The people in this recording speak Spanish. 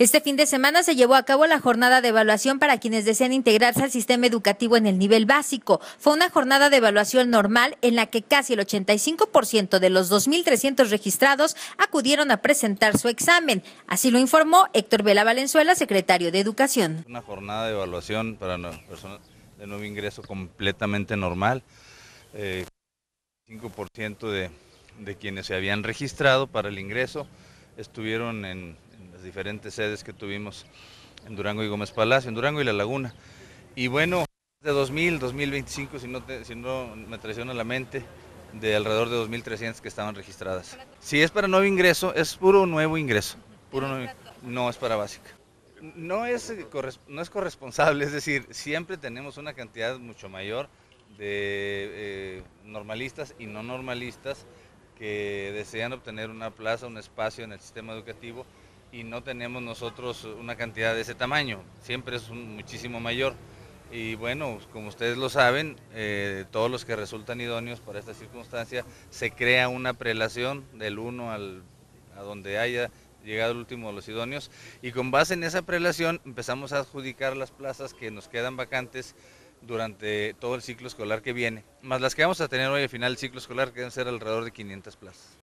Este fin de semana se llevó a cabo la jornada de evaluación para quienes desean integrarse al sistema educativo en el nivel básico. Fue una jornada de evaluación normal en la que casi el 85% de los 2.300 registrados acudieron a presentar su examen. Así lo informó Héctor Vela Valenzuela, secretario de Educación. Una jornada de evaluación para personas de nuevo ingreso completamente normal. Eh, 5% de quienes se habían registrado para el ingreso estuvieron en diferentes sedes que tuvimos en Durango y Gómez Palacio, en Durango y La Laguna. Y bueno, de 2000, 2025, si no, me traiciona la mente, de alrededor de 2.300 que estaban registradas. Si es para nuevo ingreso, es puro nuevo ingreso, puro no es para básica. No es, eh, no es corresponsable, es decir, siempre tenemos una cantidad mucho mayor de eh, normalistas y no normalistas que desean obtener una plaza, un espacio en el sistema educativo y no tenemos nosotros una cantidad de ese tamaño, siempre es muchísimo mayor. Y bueno, como ustedes lo saben, eh, todos los que resultan idóneos para esta circunstancia, se crea una prelación del 1 a donde haya llegado el último de los idóneos y con base en esa prelación empezamos a adjudicar las plazas que nos quedan vacantes durante todo el ciclo escolar que viene, más las que vamos a tener hoy al final del ciclo escolar que deben ser alrededor de 500 plazas.